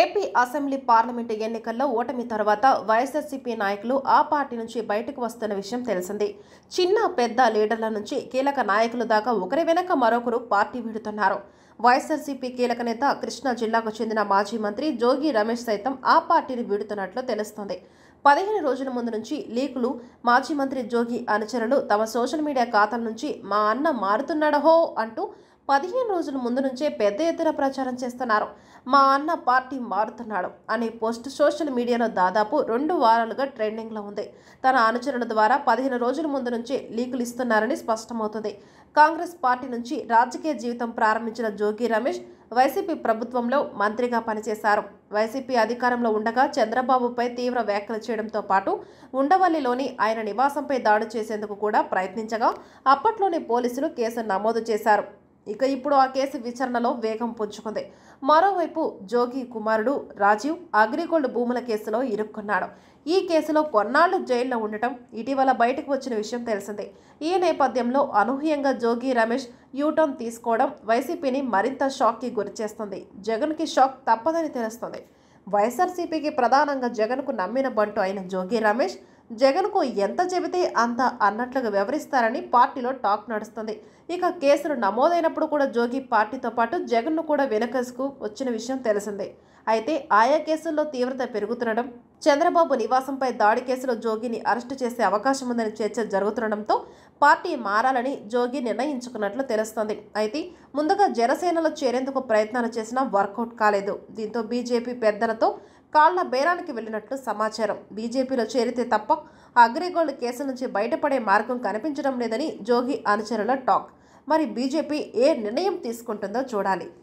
AP assembly parliament ఎన్నికల్లో ఓటమి తర్వాత వైఎస్ఆర్సీపీ నాయకులు ఆ పార్టీ నుంచి బయటకు వస్తున్న విషయం తెలిసింది చిన్న పెద్ద లీడర్ల నుంచి కీలక నాయకులు దాకా ఒకరి వెనక మరొకరు పార్టీ వీడుతున్నారు వైఎస్ఆర్సీపీ కీలక నేత కృష్ణా జిల్లాకు చెందిన మాజీ మంత్రి జోగి రమేష్ సైతం ఆ పార్టీని వీడుతున్నట్లు తెలుస్తోంది పదిహేను రోజుల ముందు నుంచి లీకులు మాజీ మంత్రి జోగి అనుచరులు తమ సోషల్ మీడియా ఖాతాల నుంచి మా అన్న మారుతున్నాడహో అంటూ పదిహేను రోజుల ముందు నుంచే పెద్ద ఎత్తున ప్రచారం చేస్తున్నారు మా అన్న పార్టీ మారుతున్నాడు అనే పోస్ట్ సోషల్ మీడియాలో దాదాపు రెండు వారాలుగా ట్రెండింగ్లో ఉంది తన అనుచరుల ద్వారా పదిహేను రోజుల ముందు నుంచే లీకులు ఇస్తున్నారని స్పష్టమవుతుంది కాంగ్రెస్ పార్టీ నుంచి రాజకీయ జీవితం ప్రారంభించిన జోగి రమేష్ వైసీపీ ప్రభుత్వంలో మంత్రిగా పనిచేశారు వైసీపీ అధికారంలో ఉండగా చంద్రబాబుపై తీవ్ర వ్యాఖ్యలు చేయడంతో పాటు ఉండవల్లిలోని ఆయన నివాసంపై దాడి చేసేందుకు కూడా ప్రయత్నించగా అప్పట్లోనే పోలీసులు కేసు నమోదు చేశారు ఇక ఇప్పుడు ఆ కేసు విచారణలో వేగం పుంజుకుంది మరోవైపు జోగి కుమారుడు రాజీవ్ అగ్రిగోల్డ్ భూముల కేసులో ఇరుక్కున్నాడు ఈ కేసులో కొన్నాళ్లు జైల్లో ఉండటం ఇటీవల బయటకు వచ్చిన విషయం తెలిసిందే ఈ నేపథ్యంలో అనూహ్యంగా జోగి రమేష్ యూటర్న్ తీసుకోవడం వైసీపీని మరింత షాక్కి గురిచేస్తుంది జగన్కి షాక్ తప్పదని తెలుస్తుంది వైఎస్ఆర్సీపీకి ప్రధానంగా జగన్కు నమ్మిన బంటు అయిన జోగి రమేష్ జగన్కు ఎంత చెబితే అంత అన్నట్లుగా వివరిస్తారని పార్టీలో టాక్ నడుస్తుంది ఇక కేసులు నమోదైనప్పుడు కూడా జోగి పార్టీతో పాటు జగన్ను కూడా వెనకసుకు వచ్చిన విషయం తెలిసిందే అయితే ఆయా కేసుల్లో తీవ్రత పెరుగుతుండడం చంద్రబాబు నివాసంపై దాడి కేసులో జోగిని అరెస్టు చేసే అవకాశం ఉందని చర్చ జరుగుతుండడంతో పార్టీ మారాలని జోగి నిర్ణయించుకున్నట్లు తెలుస్తోంది అయితే ముందుగా జనసేనలో చేరేందుకు ప్రయత్నాలు చేసినా వర్కౌట్ కాలేదు దీంతో బీజేపీ పెద్దలతో కాళ్ల బేరానికి వెళ్ళినట్లు సమాచారం బీజేపీలో చేరితే తప్ప అగ్రిగోల్డ్ కేసు నుంచి బయటపడే మార్గం కనిపించడం లేదని జోగి అనుచరుల టాక్ మరి బీజేపీ ఏ నిర్ణయం తీసుకుంటుందో చూడాలి